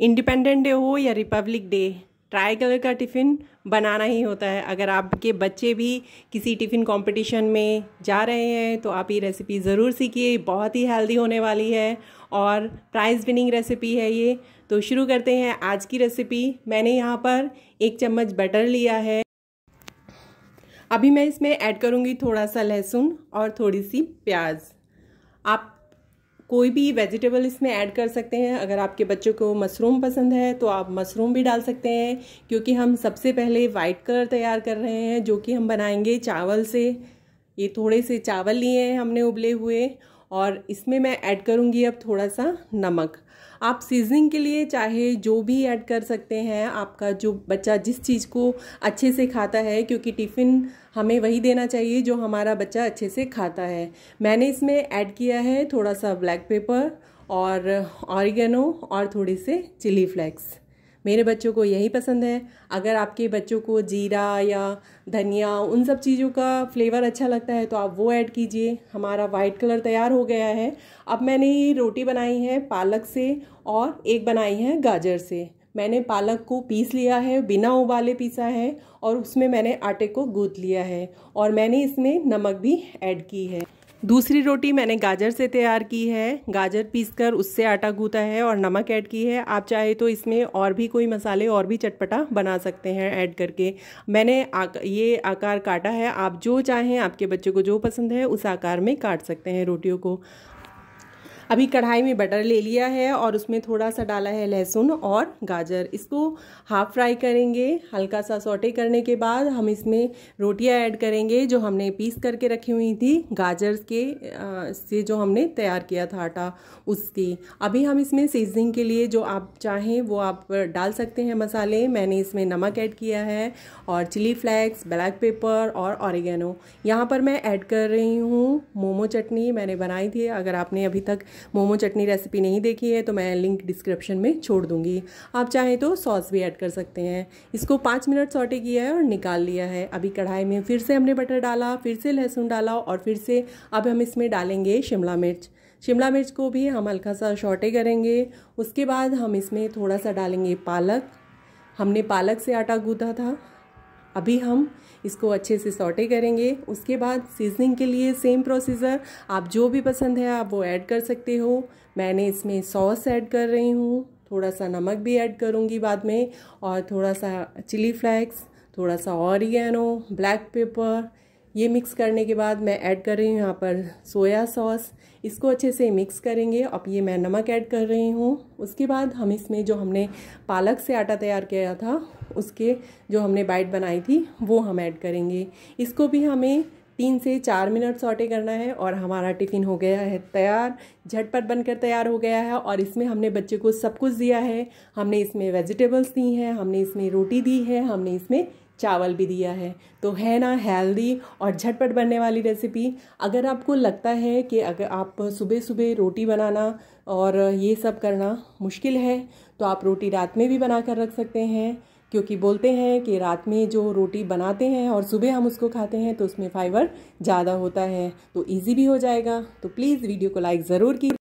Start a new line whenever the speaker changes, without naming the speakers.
independent day हो या republic day tricolour का टिफ़िन बनाना ही होता है अगर आपके बच्चे भी किसी टिफ़िन कंपटीशन में जा रहे हैं तो आप ये रेसिपी ज़रूर सीखिए बहुत ही हेल्दी होने वाली है और प्राइज़ विनिंग रेसिपी है ये तो शुरू करते हैं आज की रेसिपी मैंने यहाँ पर एक चम्मच बटर लिया है अभी मैं इसमें ऐड करूँगी थोड़ा सा लहसुन और थोड़ी सी प्याज आप कोई भी वेजिटेबल इसमें ऐड कर सकते हैं अगर आपके बच्चों को मशरूम पसंद है तो आप मशरूम भी डाल सकते हैं क्योंकि हम सबसे पहले वाइट कलर तैयार कर रहे हैं जो कि हम बनाएंगे चावल से ये थोड़े से चावल लिए हैं हमने उबले हुए और इसमें मैं ऐड करूँगी अब थोड़ा सा नमक आप सीजनिंग के लिए चाहे जो भी ऐड कर सकते हैं आपका जो बच्चा जिस चीज़ को अच्छे से खाता है क्योंकि टिफ़िन हमें वही देना चाहिए जो हमारा बच्चा अच्छे से खाता है मैंने इसमें ऐड किया है थोड़ा सा ब्लैक पेपर और ऑरिगेनो और थोड़े से चिली फ्लेक्स मेरे बच्चों को यही पसंद है अगर आपके बच्चों को जीरा या धनिया उन सब चीज़ों का फ्लेवर अच्छा लगता है तो आप वो ऐड कीजिए हमारा वाइट कलर तैयार हो गया है अब मैंने ये रोटी बनाई है पालक से और एक बनाई है गाजर से मैंने पालक को पीस लिया है बिना उबाले पीसा है और उसमें मैंने आटे को गूँथ लिया है और मैंने इसमें नमक भी ऐड की है दूसरी रोटी मैंने गाजर से तैयार की है गाजर पीसकर उससे आटा गूथा है और नमक ऐड की है आप चाहे तो इसमें और भी कोई मसाले और भी चटपटा बना सकते हैं ऐड करके मैंने आक, ये आकार काटा है आप जो चाहें आपके बच्चे को जो पसंद है उस आकार में काट सकते हैं रोटियों को अभी कढ़ाई में बटर ले लिया है और उसमें थोड़ा सा डाला है लहसुन और गाजर इसको हाफ फ्राई करेंगे हल्का सा सोटे करने के बाद हम इसमें रोटियां ऐड करेंगे जो हमने पीस करके रखी हुई थी गाजर के आ, से जो हमने तैयार किया था आटा उसकी अभी हम इसमें सीजनिंग के लिए जो आप चाहें वो आप डाल सकते हैं मसाले मैंने इसमें नमक ऐड किया है और चिली फ्लैक्स ब्लैक पेपर और ऑरिगेनो यहाँ पर मैं ऐड कर रही हूँ मोमो चटनी मैंने बनाई थी अगर आपने अभी तक मोमो चटनी रेसिपी नहीं देखी है तो मैं लिंक डिस्क्रिप्शन में छोड़ दूँगी आप चाहें तो सॉस भी ऐड कर सकते हैं इसको पाँच मिनट सॉटे किया है और निकाल लिया है अभी कढ़ाई में फिर से हमने बटर डाला फिर से लहसुन डाला और फिर से अब हम इसमें डालेंगे शिमला मिर्च शिमला मिर्च को भी हम हल्का सा शॉटे करेंगे उसके बाद हम इसमें थोड़ा सा डालेंगे पालक हमने पालक से आटा गूंथा था अभी हम इसको अच्छे से सॉटे करेंगे उसके बाद सीजनिंग के लिए सेम प्रोसीजर आप जो भी पसंद है आप वो ऐड कर सकते हो मैंने इसमें सॉस ऐड कर रही हूँ थोड़ा सा नमक भी ऐड करूँगी बाद में और थोड़ा सा चिली फ्लैक्स थोड़ा सा ऑरिगेनो ब्लैक पेपर ये मिक्स करने के बाद मैं ऐड कर रही हूँ यहाँ पर सोया सॉस इसको अच्छे से मिक्स करेंगे अब ये मैं नमक ऐड कर रही हूँ उसके बाद हम इसमें जो हमने पालक से आटा तैयार किया था उसके जो हमने बाइट बनाई थी वो हम ऐड करेंगे इसको भी हमें तीन से चार मिनट सॉटे करना है और हमारा टिफ़िन हो गया है तैयार झटपट बनकर तैयार हो गया है और इसमें हमने बच्चे को सब कुछ दिया है हमने इसमें वेजिटेबल्स दी हैं हमने इसमें रोटी दी है हमने इसमें चावल भी दिया है तो है ना हेल्दी और झटपट बनने वाली रेसिपी अगर आपको लगता है कि अगर आप सुबह सुबह रोटी बनाना और ये सब करना मुश्किल है तो आप रोटी रात में भी बना कर रख सकते हैं क्योंकि बोलते हैं कि रात में जो रोटी बनाते हैं और सुबह हम उसको खाते हैं तो उसमें फाइबर ज़्यादा होता है तो ईजी भी हो जाएगा तो प्लीज़ वीडियो को लाइक ज़रूर कीजिए